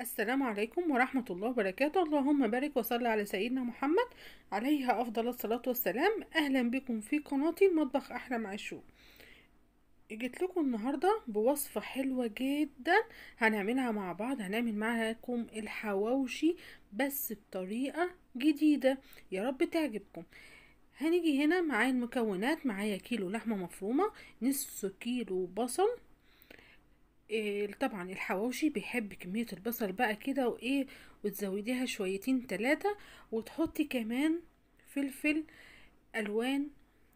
السلام عليكم ورحمة الله وبركاته اللهم بارك وصل على سيدنا محمد عليها أفضل الصلاة والسلام أهلا بكم في قناتي مطبخ أحلى مع الشو جيت لكم النهاردة بوصفة حلوة جدا هنعملها مع بعض هنعمل معاكم الحواوشي بس بطريقة جديدة يا رب تعجبكم هنيجي هنا معايا المكونات معايا كيلو لحمة مفرومة نص كيلو بصل إيه طبعا الحواوشي بيحب كمية البصل بقى كده وايه وتزوديها شويتين تلاتة وتحطي كمان فلفل الوان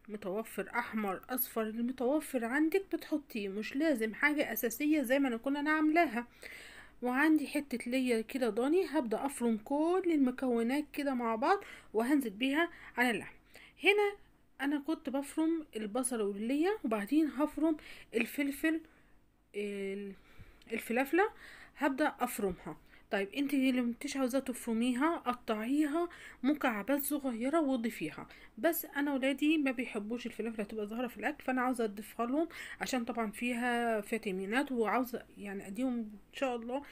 متوفر احمر اصفر المتوفر عندك بتحطيه مش لازم حاجة اساسية زي ما انا كنا انا عاملاها وعندي حتة ليا كده ضاني هبدأ افرم كل المكونات كده مع بعض وهنزل بيها على اللحم هنا انا كنت بفرم البصل والليا وبعدين هفرم الفلفل الفلافلة هبدأ أفرمها طيب انت اللي مش عاوزة تفرميها قطعيها مكعبات صغيرة وضيفيها بس انا ولادي ما بيحبوش الفلافل تبقى ظاهرة في الاكل فانا عاوزة اضيفها لهم عشان طبعا فيها فيتامينات وعاوزة يعني اديهم ان شاء الله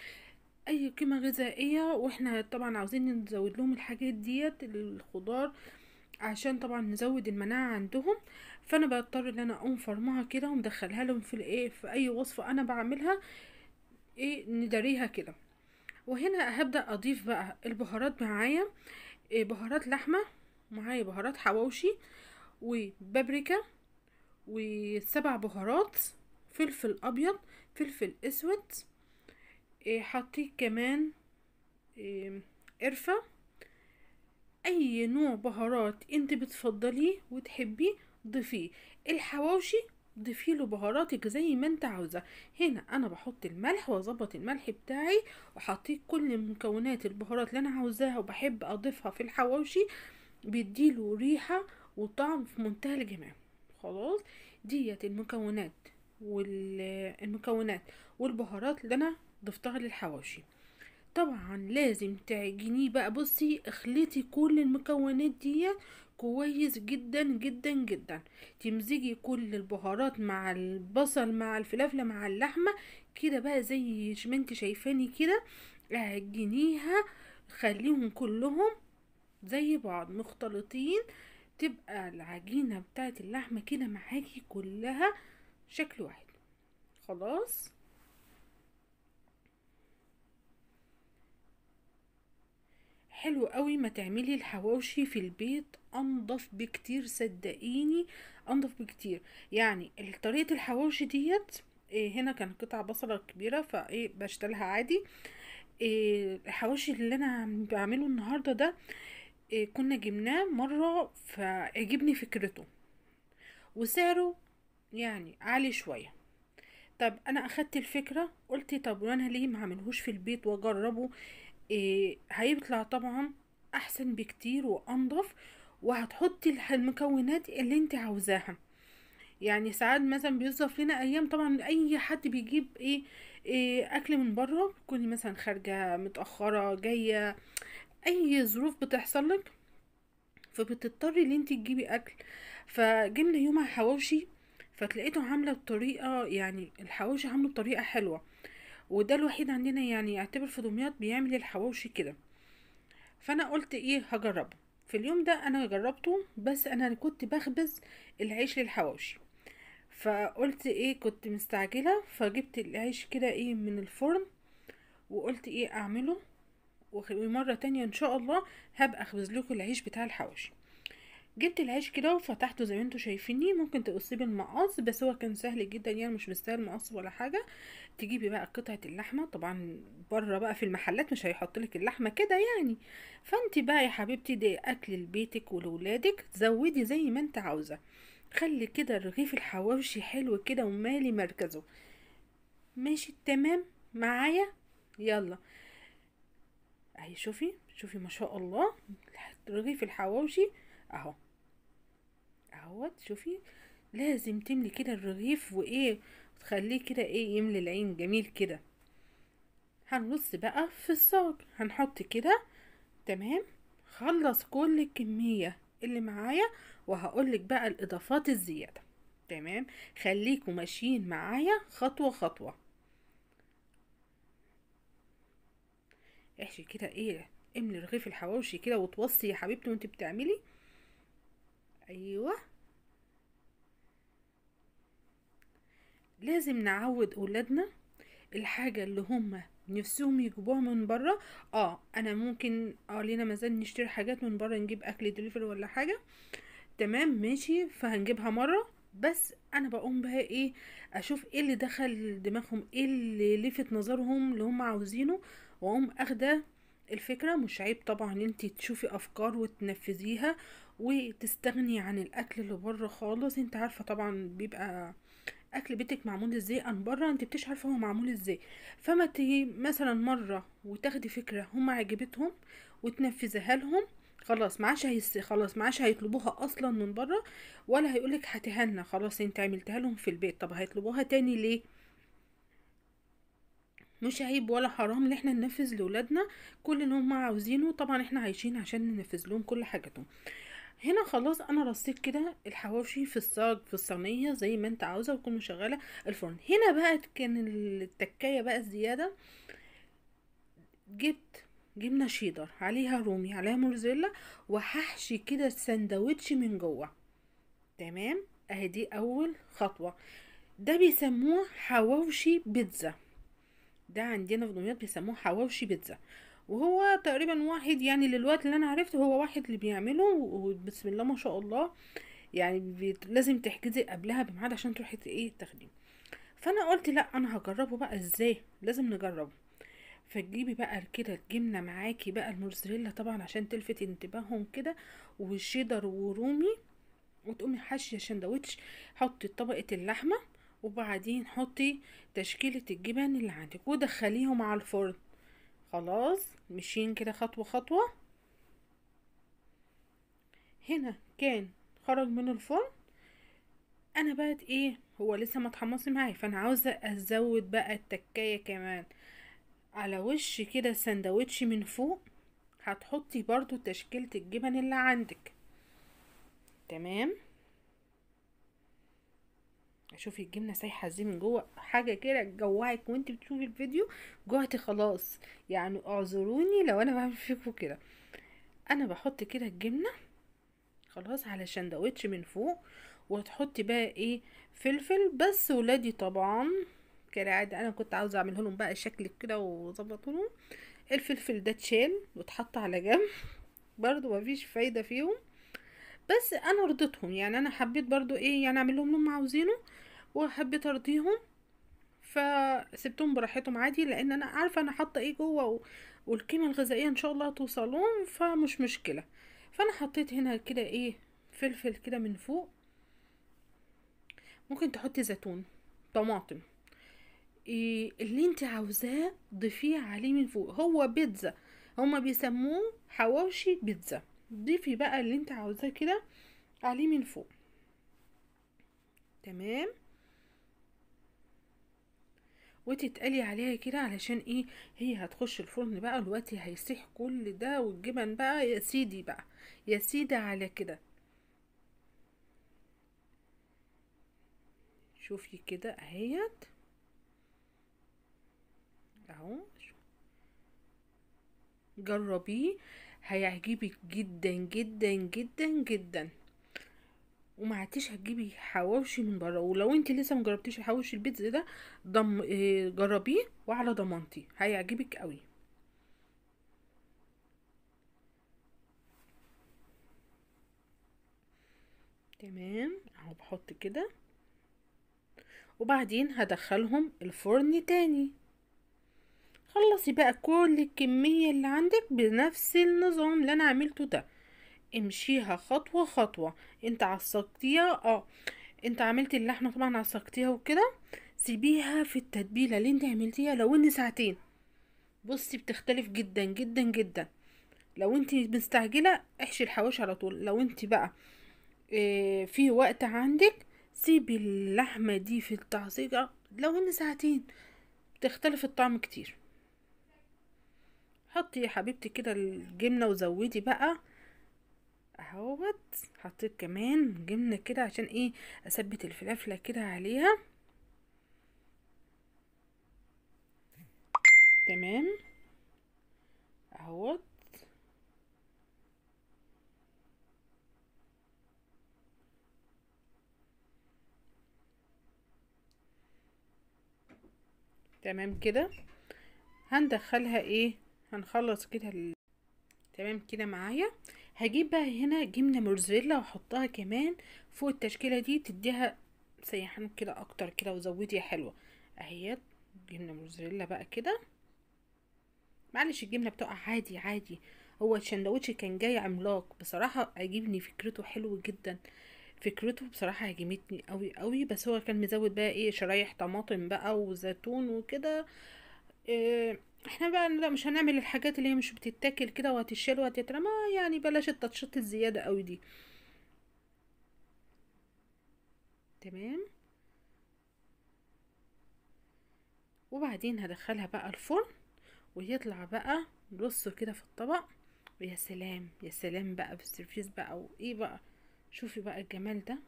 اي قيمة غذائية واحنا طبعا عاوزين نزود لهم الحاجات ديت الخضار عشان طبعا نزود المناعة عندهم فانا بضطر ان انا انفرمها كده ومدخلها لهم في الايه في اي وصفة انا بعملها ايه نداريها كده وهنا هبدأ اضيف بقى البهارات معايا إيه بهارات لحمة معايا بهارات حواوشي وبابريكا وسبع بهارات فلفل ابيض فلفل اسود إيه حطيت كمان إيه قرفه اي نوع بهارات انت بتفضليه وتحبيه ضيفيه الحواوشي ضيفي له بهاراتك زي ما انت عاوزه هنا انا بحط الملح واظبط الملح بتاعي وحطيت كل مكونات البهارات اللي انا عاوزاها وبحب اضيفها في الحواوشي بيديله ريحه وطعم في منتهى الجمال خلاص ديت المكونات والمكونات والبهارات اللي انا ضفتها للحواوشي طبعا لازم تعجنيه بقى بصي اخلطي كل المكونات دي كويس جدا جدا جدا تمزجي كل البهارات مع البصل مع الفلافله مع اللحمه كده بقى زي ما انت شايفاني كده اعجنيها خليهم كلهم زي بعض مختلطين تبقى العجينه بتاعت اللحمه كده معاكي كلها شكل واحد خلاص حلو قوي ما تعملي الحواوشي في البيت انضف بكتير صدقيني انضف بكتير يعني طريقه الحواوشي ديت إيه هنا كان قطع بصله كبيره فايه بشتلها عادي إيه الحواوشي اللي انا بعمله النهارده ده إيه كنا جبناه مره فعجبني فكرته وسعره يعني عالي شويه طب انا اخدت الفكره قلت طب وانا ليه ما في البيت واجربه إيه هيطلع طبعا احسن بكتير وانضف وهتحطي المكونات اللي انت عاوزاها يعني ساعات مثلا بيظهر لنا ايام طبعا اي حد بيجيب ايه, إيه اكل من بره تكوني مثلا خارجه متاخره جايه اي ظروف بتحصل لك فبتضطري ان انت تجيبي اكل فجبنا يومها حواوشي فتلاقيته عامله بطريقه يعني الحواوشي عامله بطريقه حلوه وده الوحيد عندنا يعني اعتبر في دمياط بيعمل الحواوشي كده فانا قلت ايه هجربه في اليوم ده انا جربته بس انا كنت بخبز العيش للحواوشي فقلت ايه كنت مستعجله فجبت العيش كده ايه من الفرن وقلت ايه اعمله ومره تانية ان شاء الله هبقى اخبز لكم العيش بتاع الحواوشي جبت العيش كده وفتحته زي ما انتوا شايفيني ممكن تقصيه بالمقص بس هو كان سهل جدا يعني مش مستاهل مقص ولا حاجه تجيبي بقى قطعه اللحمه طبعا بره بقى في المحلات مش هيحطلك اللحمه كده يعني فانت بقى يا حبيبتي ده اكل لبيتك ولولادك زودي زي ما انت عاوزه خلي كده الرغيف الحواوشي حلو كده ومالي مركزه ماشي تمام معايا يلا اهي شوفي شوفي ما شاء الله رغيف الحواوشي اهو اهوت شوفي لازم تملي كده الرغيف وايه تخليه كده ايه يملي العين جميل كده هنرص بقى في الصاج هنحط كده تمام خلص كل الكمية اللي معايا وهقولك بقى الاضافات الزيادة تمام خليكم ماشيين معايا خطوة خطوة احشي كده ايه املي رغيف الحواوشي كده وتوصي يا حبيبتي وانت بتعملي ايوه لازم نعود اولادنا الحاجة اللي هم نفسهم يجيبوها من بره اه انا ممكن اه لينا مازال نشتري حاجات من بره نجيب اكل دليفري ولا حاجة تمام ماشي فهنجيبها مرة بس انا بقوم بقى ايه اشوف ايه اللي دخل دماغهم ايه اللي لفت نظرهم اللي هم عاوزينه واقوم اخده الفكرة مش عيب طبعا انت تشوفي افكار وتنفذيها وتستغني عن الاكل اللي بره خالص انت عارفة طبعا بيبقى اكل بيتك معمول ازاي عن بره انت مش عارفه هو معمول ازاي فما تيجي مثلا مره وتاخدي فكره هم عجبتهم وتنفذيها لهم خلاص معاش هيس خلاص معاش هيطلبوها اصلا من بره ولا هيقولك هاتيها لنا خلاص انت عملتها لهم في البيت طب هيطلبوها تاني ليه مش عيب ولا حرام ان احنا ننفذ لاولادنا كل اللي هم عاوزينه طبعا احنا عايشين عشان ننفذ لهم كل حاجتهم هنا خلاص انا رصيت كده الحواوشي في الصاج في الصينيه زي ما انت عاوزه وتكون مشغله الفرن هنا بقى كان التكايه بقى الزياده جبت جبنه شيدر عليها رومي عليها موزاريلا وححشي كده السندوتش من جوه تمام اهي دي اول خطوه ده بيسموه حواوشي بيتزا ده عندنا في دمياط بيسموه حواوشي بيتزا وهو تقريبا واحد يعني للوقت اللي انا عرفته هو واحد اللي بيعمله وبسم الله ما شاء الله يعني لازم تحجزي قبلها بميعاد عشان تروحي ايه تاخديه فانا قلت لا انا هجربه بقى ازاي لازم نجربه فتجيبي بقى كده الجبنه معاكي بقى الموزاريلا طبعا عشان تلفت انتباههم كده وشيدر ورومي وتقومي حاشيه سندوتش حطي طبقه اللحمه وبعدين حطي تشكيله الجبن اللي عندك ودخليهم على الفرن خلاص مشين كده خطوة خطوة هنا كان خرج من الفرن انا بقت ايه هو لسه ما اتحمص معايا فانا عاوزه ازود بقى التكايه كمان على وش كده السندوتش من فوق هتحطي برضو تشكيله الجبن اللي عندك تمام شوفي الجبنه سايحه ازاي من جوه حاجه كده جوعك وانت بتشوفي الفيديو جوعتي خلاص يعني اعذروني لو انا بعمل فيكم كده انا بحط كده الجبنه خلاص على شندوتش من فوق وتحطي بقى ايه فلفل بس ولادي طبعا كالعاده انا كنت عاوزه اعملهم لهم بقى شكل كده وظبطهم الفلفل ده اتشال واتحط على جنب برضو مفيش فايده فيهم بس انا رضيتهم يعني انا حبيت برضو ايه يعني اعمل لهم اللي هم عاوزينه وحبيت ارضيهم فسبتهم براحتهم عادي لان انا عارفه انا حاطه ايه جوه و... والقيمه الغذائيه ان شاء الله توصلهم فمش مشكله فانا حطيت هنا كده ايه فلفل كده من فوق ممكن تحطي زيتون طماطم إيه اللي انت عاوزاه ضيفيه عليه من فوق هو بيتزا هما بيسموه حواوشي بيتزا ضيفي بقى اللي انت عاوزاه كده عليه من فوق تمام وتتقلي عليها كده علشان ايه هي هتخش الفرن بقى دلوقتي هيسيح كل ده والجبن بقى يا سيدي بقى يا سيدي على كده شوفي كده اهيت اهو جربيه هيعجبك جدا جدا جدا جدا ومعتيش هتجيبي حواوشي من بره ولو انت لسه مجربتيش حواوشي البيتزا ده, ده ضم اه جربيه وعلى ضمانتي هيعجبك قوي تمام اهو بحط كده وبعدين هدخلهم الفرن تاني خلصي بقى كل الكمية اللي عندك بنفس النظام اللي انا عملته ده امشيها خطوة خطوة انت عصقتيها اه انت عملتي اللحمة طبعا عصقتيها وكده سيبيها في التتبيلة اللي انت عملتيها لو ان ساعتين بصي بتختلف جدا جدا جدا لو انت مستعجلة احشي الحواشي على طول لو انت بقى اه في وقت عندك سيبي اللحمة دي في التعصيقة لو ان ساعتين بتختلف الطعم كتير حطي يا حبيبتي كده الجبنه وزودي بقى اهوت حطيت كمان جبنه كده عشان ايه اثبت الفلافله كده عليها تمام اهوت تمام كده هندخلها ايه هنخلص كده ال... تمام كده معايا هجيب بقى هنا جبنة موزاريلا واحطها كمان فوق التشكيلة دي تديها سيحان كده اكتر كده وزودي حلوة اهي جبنة موزاريلا بقى كده معلش الجبنة بتقع عادي عادي هو الشندوتش كان جاي عملاق بصراحة عجبني فكرته حلو جدا فكرته بصراحة عجبتني قوي قوي بس هو كان مزود بقى ايه شرايح طماطم بقى وزيتون وكده إيه احنا بقى لا مش هنعمل الحاجات اللي هي مش بتتاكل كده وهتشال وهتترمى آه، يعني بلاش التطشيط الزياده قوي دي تمام وبعدين هدخلها بقى الفرن ويطلع بقى نرصه كده في الطبق ويا سلام يا سلام بقى السرفيس بقى وايه بقى شوفي بقى الجمال ده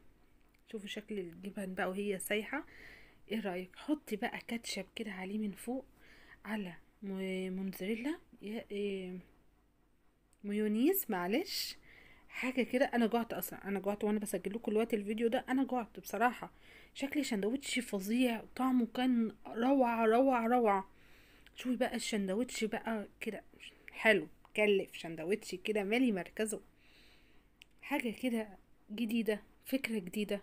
شوفي شكل الجبن بقى وهي سايحه ايه رايك حطي بقى كاتشب كده عليه من فوق على مومزاريلا إيه، مايونيز معلش حاجه كده انا جعت اصلا انا جعت وانا بسجل لكم دلوقتي الفيديو ده انا جعت بصراحه شكل الشندوتش فظيع طعمه كان روعه روعه روعه شوفي بقى الشندوتش بقى كده حلو كلف شندوتش كده مالي مركزه حاجه كده جديده فكره جديده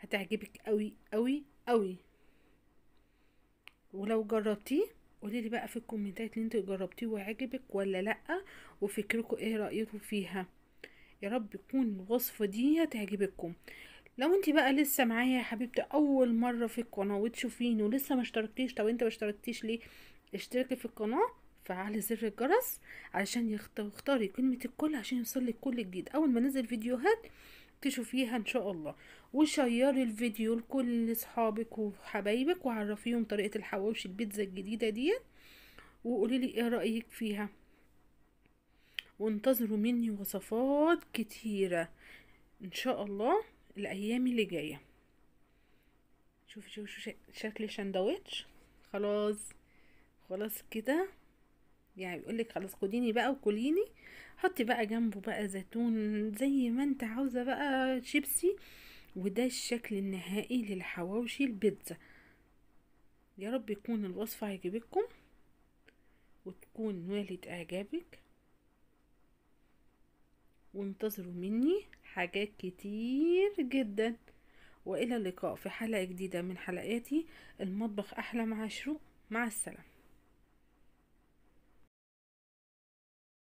هتعجبك قوي قوي قوي ولو جربتيه قولي لي بقى في الكومنتات اللي انت جربتيه وعجبك ولا لا وفكركم ايه رايكم فيها يا رب تكون الوصفه دي تعجبكم لو انت بقى لسه معايا يا حبيبتي اول مره في القناه وتشوفيني ولسه ما اشتركتيش طب انت ما اشتركتيش ليه اشتركي في القناه فعلي زر الجرس علشان تختاري كلمه الكل عشان يوصلك كل جديد اول ما نزل فيديوهات تشوفيها ان شاء الله وشيري الفيديو لكل اصحابك وحبايبك وعرفيهم طريقه الحواوشي البيتزا الجديده ديت وقولي لي ايه رايك فيها وانتظروا مني وصفات كتيره ان شاء الله الايام اللي جايه شوفي شوفي شكل شندوتش خلاص خلاص كده يعني يقولك لك خلاص خديني بقى وكليني حطي بقى جنبه بقى زيتون زي ما انت عاوزه بقى شيبسي وده الشكل النهائي للحواوشي البيتزا يا رب يكون الوصفة عجبتكم وتكون نالت اعجابك وانتظروا مني حاجات كتير جدا والى اللقاء في حلقة جديدة من حلقاتي المطبخ احلى مع شروق مع السلامة